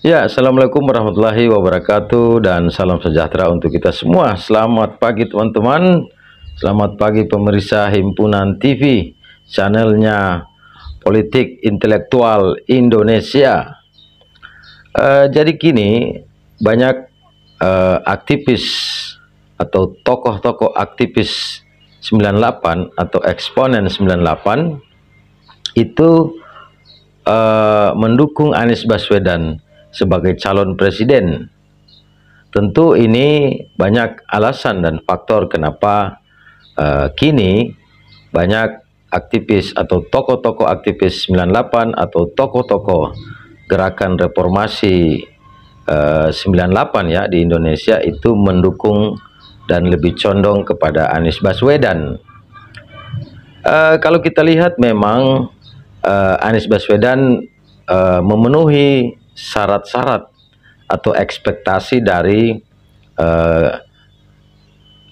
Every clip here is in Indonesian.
Ya, Assalamualaikum warahmatullahi wabarakatuh dan salam sejahtera untuk kita semua. Selamat pagi teman-teman, selamat pagi pemirsa Himpunan TV, channelnya Politik Intelektual Indonesia. Uh, jadi kini banyak uh, aktivis atau tokoh-tokoh aktivis 98 atau eksponen 98 itu uh, mendukung Anies Baswedan sebagai calon presiden. Tentu ini banyak alasan dan faktor kenapa uh, kini banyak aktivis atau tokoh-tokoh aktivis 98 atau tokoh-tokoh gerakan reformasi eh, uh, 98 ya di Indonesia itu mendukung dan lebih condong kepada Anies Baswedan. Uh, kalau kita lihat memang uh, Anies Baswedan uh, memenuhi syarat-syarat atau ekspektasi dari eh,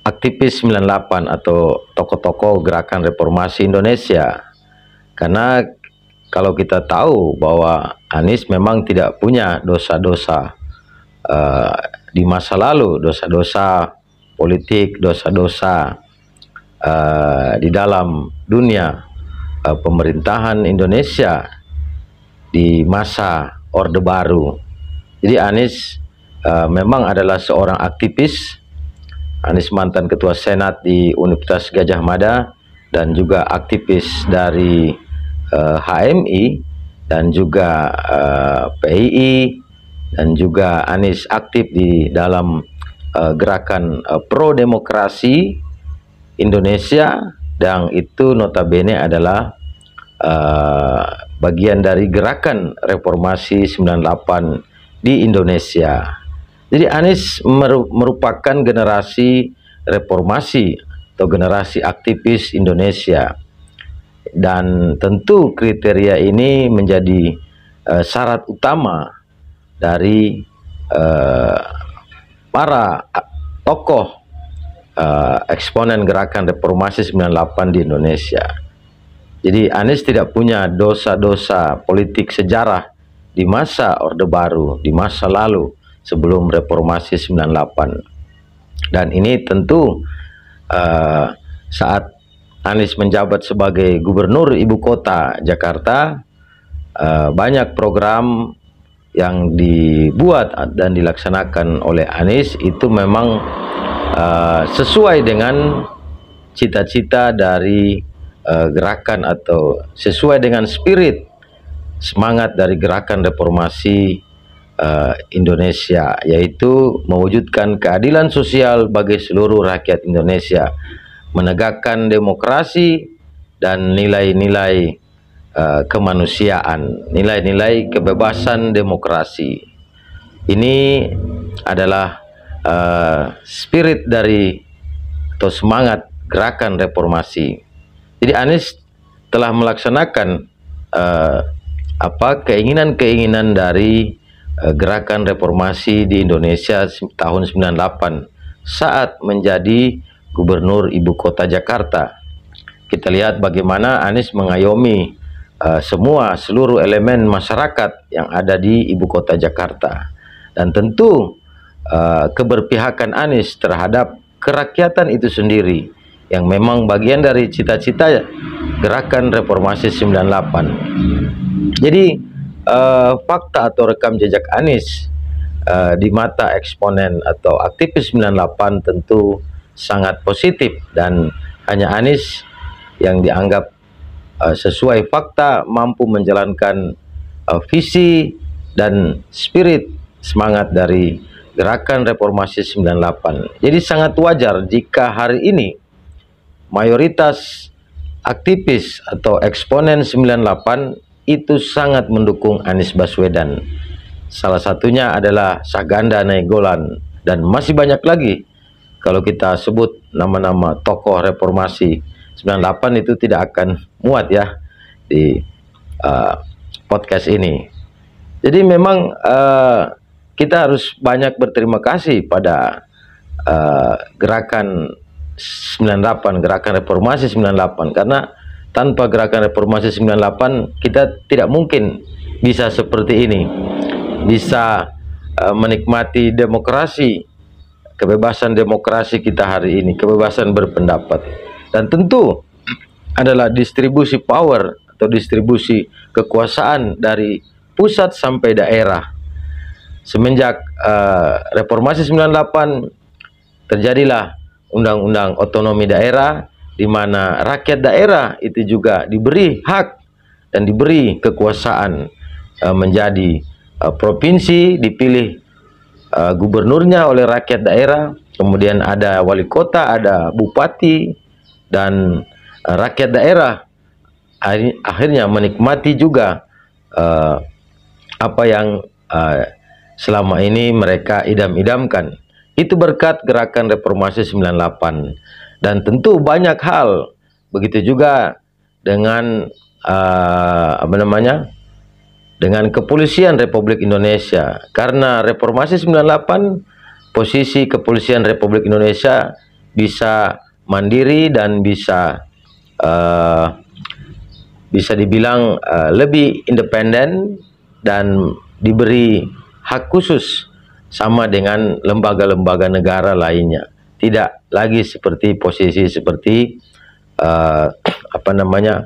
aktivis 98 atau tokoh-tokoh gerakan reformasi Indonesia. Karena kalau kita tahu bahwa Anies memang tidak punya dosa-dosa eh, di masa lalu, dosa-dosa politik, dosa-dosa eh, di dalam dunia eh, pemerintahan Indonesia di masa Orde Baru. Jadi Anies uh, memang adalah seorang aktivis. Anies mantan ketua Senat di Universitas Gajah Mada dan juga aktivis dari uh, eh, HMI dan juga uh, eh, PII dan juga Anies aktif di dalam uh, gerakan uh, pro demokrasi Indonesia dan itu notabene adalah uh, bagian dari gerakan reformasi 98 di Indonesia. Jadi Anies merupakan generasi reformasi atau generasi aktivis Indonesia. Dan tentu kriteria ini menjadi uh, syarat utama dari uh, para tokoh uh, eksponen gerakan reformasi 98 di Indonesia. Jadi Anies tidak punya dosa-dosa politik sejarah di masa Orde Baru, di masa lalu sebelum reformasi 98. Dan ini tentu uh, saat Anies menjabat sebagai gubernur ibu kota Jakarta, uh, banyak program yang dibuat dan dilaksanakan oleh Anies itu memang uh, sesuai dengan cita-cita dari uh, gerakan atau sesuai dengan spirit semangat dari gerakan reformasi uh, Indonesia yaitu mewujudkan keadilan sosial bagi seluruh rakyat Indonesia menegakkan demokrasi dan nilai-nilai uh, kemanusiaan nilai-nilai kebebasan demokrasi ini adalah uh, spirit dari atau semangat gerakan reformasi jadi Anies telah melaksanakan uh, apa keinginan-keinginan dari uh, gerakan reformasi di Indonesia tahun 98 saat menjadi gubernur ibu kota Jakarta. Kita lihat bagaimana Anies mengayomi uh, semua seluruh elemen masyarakat yang ada di ibu kota Jakarta. Dan tentu uh, keberpihakan Anies terhadap kerakyatan itu sendiri yang memang bagian dari cita-cita gerakan reformasi 98. Jadi uh, fakta atau rekam jejak Anies uh, di mata eksponen atau aktivis 98 tentu sangat positif dan hanya Anies yang dianggap uh, sesuai fakta mampu menjalankan uh, visi dan spirit semangat dari gerakan reformasi 98. Jadi sangat wajar jika hari ini mayoritas aktivis atau eksponen 98 itu sangat mendukung Anies Baswedan. Salah satunya adalah Saganda Naigolan dan masih banyak lagi kalau kita sebut nama-nama tokoh reformasi 98 itu tidak akan muat ya di uh, podcast ini. Jadi memang uh, kita harus banyak berterima kasih pada uh, gerakan 98 gerakan reformasi 98 karena tanpa gerakan reformasi 98 kita tidak mungkin bisa seperti ini bisa uh, menikmati demokrasi kebebasan demokrasi kita hari ini kebebasan berpendapat dan tentu adalah distribusi power atau distribusi kekuasaan dari pusat sampai daerah semenjak uh, reformasi 98 terjadilah undang-undang otonomi daerah di mana rakyat daerah itu juga diberi hak dan diberi kekuasaan uh, menjadi uh, provinsi dipilih uh, gubernurnya oleh rakyat daerah kemudian ada wali kota ada bupati dan uh, rakyat daerah akhirnya menikmati juga uh, apa yang uh, selama ini mereka idam-idamkan itu berkat gerakan reformasi 98 dan tentu banyak hal. Begitu juga dengan uh, apa namanya? dengan kepolisian Republik Indonesia karena reformasi 98 posisi kepolisian Republik Indonesia bisa mandiri dan bisa uh, bisa dibilang uh, lebih independen dan diberi hak khusus sama dengan lembaga-lembaga negara lainnya. Tidak lagi seperti posisi seperti uh, apa namanya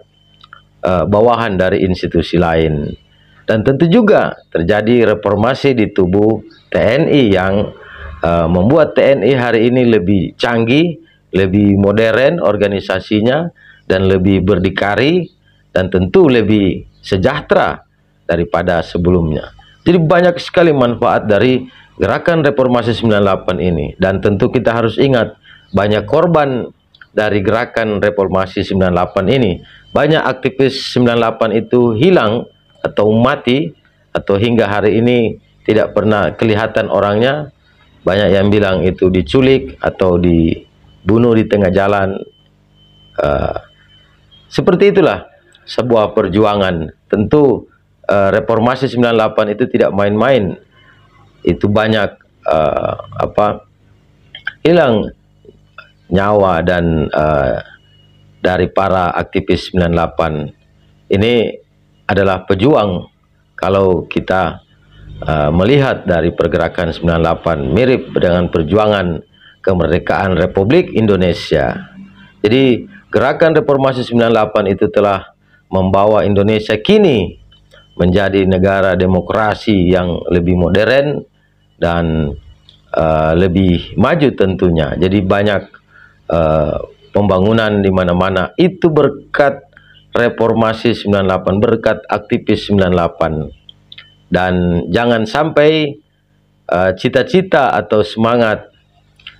uh, bawahan dari institusi lain. Dan tentu juga terjadi reformasi di tubuh TNI yang uh, membuat TNI hari ini lebih canggih, lebih modern organisasinya dan lebih berdikari dan tentu lebih sejahtera daripada sebelumnya. Jadi banyak sekali manfaat dari gerakan reformasi 98 ini dan tentu kita harus ingat banyak korban dari gerakan reformasi 98 ini banyak aktivis 98 itu hilang atau mati atau hingga hari ini tidak pernah kelihatan orangnya banyak yang bilang itu diculik atau dibunuh di tengah jalan uh, seperti itulah sebuah perjuangan tentu uh, reformasi 98 itu tidak main-main itu banyak uh, apa hilang nyawa dan uh, dari para aktivis 98 ini adalah pejuang kalau kita uh, melihat dari pergerakan 98 mirip dengan perjuangan kemerdekaan Republik Indonesia jadi gerakan reformasi 98 itu telah membawa Indonesia kini menjadi negara demokrasi yang lebih modern dan uh, lebih maju tentunya. Jadi banyak uh, pembangunan di mana-mana itu berkat reformasi 98, berkat aktivis 98. Dan jangan sampai eh, cita-cita uh, cita -cita atau semangat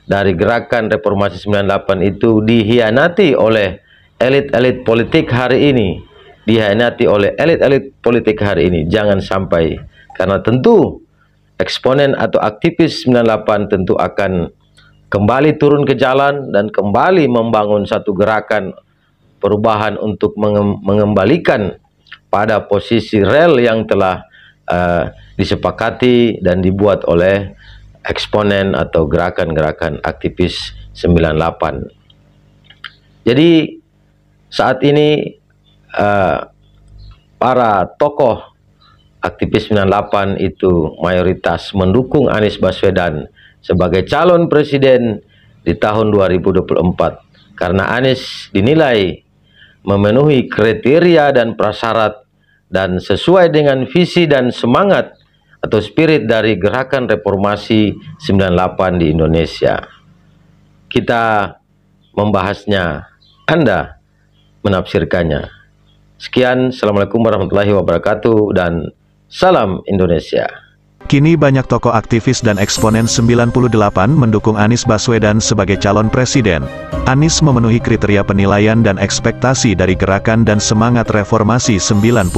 dari gerakan reformasi 98 itu dihianati oleh elit-elit politik hari ini. Dihianati oleh elit-elit politik hari ini. Jangan sampai karena tentu eksponen atau aktivis 98 tentu akan kembali turun ke jalan dan kembali membangun satu gerakan perubahan untuk mengembalikan pada posisi rel yang telah uh, disepakati dan dibuat oleh eksponen atau gerakan-gerakan aktivis 98. Jadi saat ini uh, para tokoh aktivis 98 itu mayoritas mendukung Anies Baswedan sebagai calon presiden di tahun 2024 karena Anies dinilai memenuhi kriteria dan prasyarat dan sesuai dengan visi dan semangat atau spirit dari gerakan reformasi 98 di Indonesia. Kita membahasnya, Anda menafsirkannya. Sekian, Assalamualaikum warahmatullahi wabarakatuh dan Salam Indonesia. Kini banyak tokoh aktivis dan eksponen 98 mendukung Anies Baswedan sebagai calon presiden. Anies memenuhi kriteria penilaian dan ekspektasi dari gerakan dan semangat reformasi 98.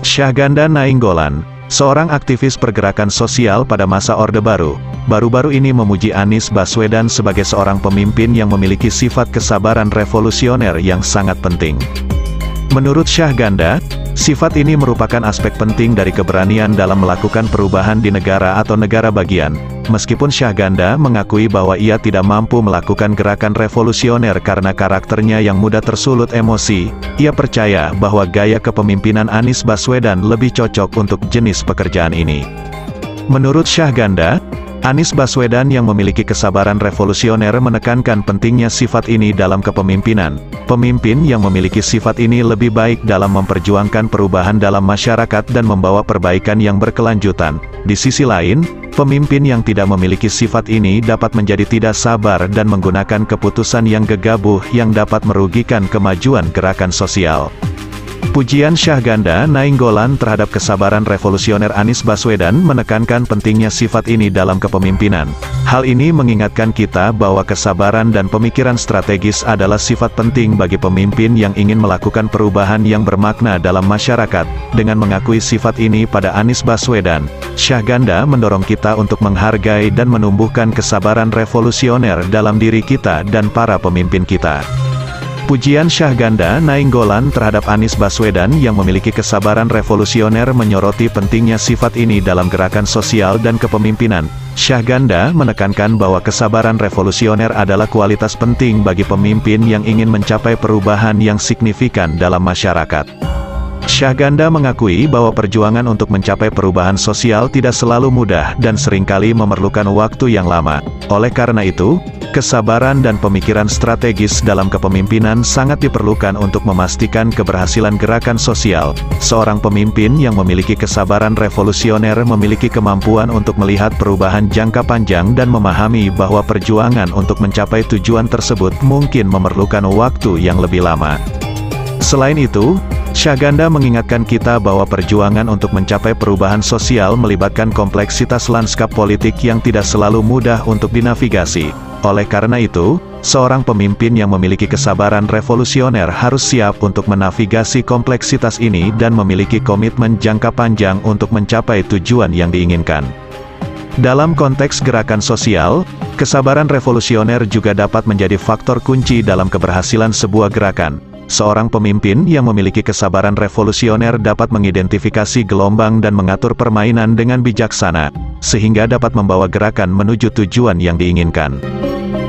Syahganda Nainggolan, seorang aktivis pergerakan sosial pada masa Orde Baru, baru-baru ini memuji Anies Baswedan sebagai seorang pemimpin yang memiliki sifat kesabaran revolusioner yang sangat penting. Menurut Syahganda, Sifat ini merupakan aspek penting dari keberanian dalam melakukan perubahan di negara atau negara bagian, meskipun Syahganda mengakui bahwa ia tidak mampu melakukan gerakan revolusioner karena karakternya yang mudah tersulut emosi, ia percaya bahwa gaya kepemimpinan Anies Baswedan lebih cocok untuk jenis pekerjaan ini. Menurut Syahganda, Anies Baswedan yang memiliki kesabaran revolusioner menekankan pentingnya sifat ini dalam kepemimpinan. Pemimpin yang memiliki sifat ini lebih baik dalam memperjuangkan perubahan dalam masyarakat dan membawa perbaikan yang berkelanjutan. Di sisi lain, pemimpin yang tidak memiliki sifat ini dapat menjadi tidak sabar dan menggunakan keputusan yang gegabah yang dapat merugikan kemajuan gerakan sosial. Pujian Syahganda Nainggolan terhadap kesabaran revolusioner Anies Baswedan menekankan pentingnya sifat ini dalam kepemimpinan. Hal ini mengingatkan kita bahwa kesabaran dan pemikiran strategis adalah sifat penting bagi pemimpin yang ingin melakukan perubahan yang bermakna dalam masyarakat. Dengan mengakui sifat ini pada Anies Baswedan, Syahganda mendorong kita untuk menghargai dan menumbuhkan kesabaran revolusioner dalam diri kita dan para pemimpin kita. Pujian Syahganda Nainggolan terhadap Anies Baswedan yang memiliki kesabaran revolusioner menyoroti pentingnya sifat ini dalam gerakan sosial dan kepemimpinan. Syahganda menekankan bahwa kesabaran revolusioner adalah kualitas penting bagi pemimpin yang ingin mencapai perubahan yang signifikan dalam masyarakat. Syahganda mengakui bahwa perjuangan untuk mencapai perubahan sosial tidak selalu mudah dan seringkali memerlukan waktu yang lama. Oleh karena itu, kesabaran dan pemikiran strategis dalam kepemimpinan sangat diperlukan untuk memastikan keberhasilan gerakan sosial. Seorang pemimpin yang memiliki kesabaran revolusioner memiliki kemampuan untuk melihat perubahan jangka panjang dan memahami bahwa perjuangan untuk mencapai tujuan tersebut mungkin memerlukan waktu yang lebih lama. Selain itu, Syaganda mengingatkan kita bahwa perjuangan untuk mencapai perubahan sosial melibatkan kompleksitas lanskap politik yang tidak selalu mudah untuk dinavigasi. Oleh karena itu, seorang pemimpin yang memiliki kesabaran revolusioner harus siap untuk menavigasi kompleksitas ini dan memiliki komitmen jangka panjang untuk mencapai tujuan yang diinginkan. Dalam konteks gerakan sosial, kesabaran revolusioner juga dapat menjadi faktor kunci dalam keberhasilan sebuah gerakan. Seorang pemimpin yang memiliki kesabaran revolusioner dapat mengidentifikasi gelombang dan mengatur permainan dengan bijaksana, sehingga dapat membawa gerakan menuju tujuan yang diinginkan.